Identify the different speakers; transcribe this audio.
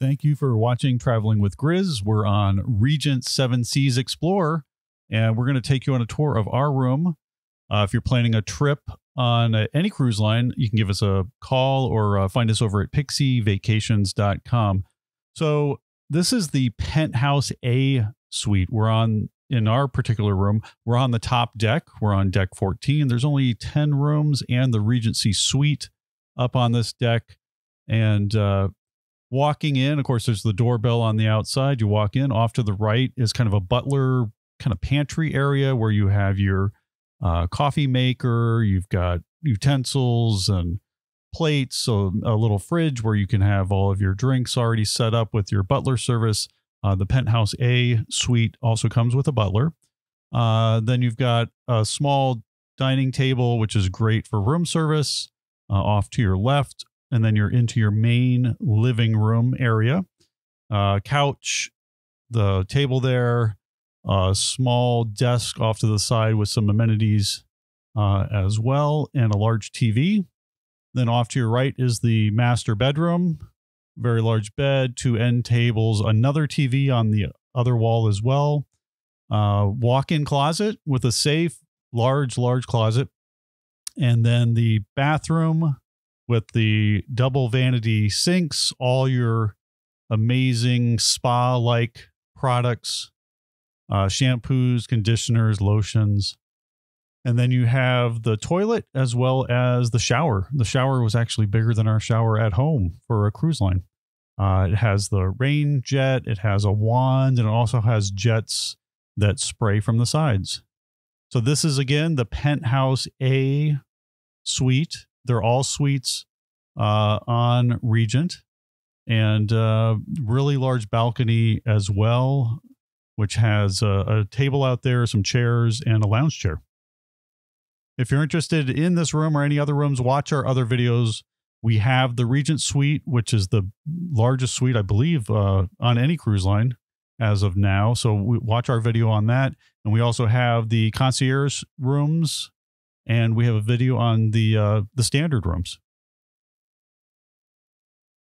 Speaker 1: Thank you for watching Traveling with Grizz. We're on Regent Seven Seas Explorer, and we're going to take you on a tour of our room. Uh, if you're planning a trip on uh, any cruise line, you can give us a call or uh, find us over at pixievacations.com. So, this is the penthouse A suite. We're on in our particular room, we're on the top deck. We're on deck 14. There's only 10 rooms and the Regency suite up on this deck. And uh, walking in, of course, there's the doorbell on the outside. You walk in. Off to the right is kind of a butler kind of pantry area where you have your uh, coffee maker, you've got utensils and plates, so a little fridge where you can have all of your drinks already set up with your butler service. Uh, the penthouse A suite also comes with a butler. Uh, then you've got a small dining table, which is great for room service. Uh, off to your left and then you're into your main living room area. Uh, couch, the table there, a small desk off to the side with some amenities uh, as well, and a large TV. Then off to your right is the master bedroom, very large bed, two end tables, another TV on the other wall as well. Uh, walk in closet with a safe, large, large closet. And then the bathroom, with the double vanity sinks, all your amazing spa like products, uh, shampoos, conditioners, lotions. And then you have the toilet as well as the shower. The shower was actually bigger than our shower at home for a cruise line. Uh, it has the rain jet, it has a wand, and it also has jets that spray from the sides. So, this is again the penthouse A suite they're all suites uh, on Regent and uh, really large balcony as well, which has a, a table out there, some chairs, and a lounge chair. If you're interested in this room or any other rooms, watch our other videos. We have the Regent Suite, which is the largest suite, I believe, uh, on any cruise line as of now. So watch our video on that. And we also have the concierge rooms and we have a video on the uh, the standard rooms.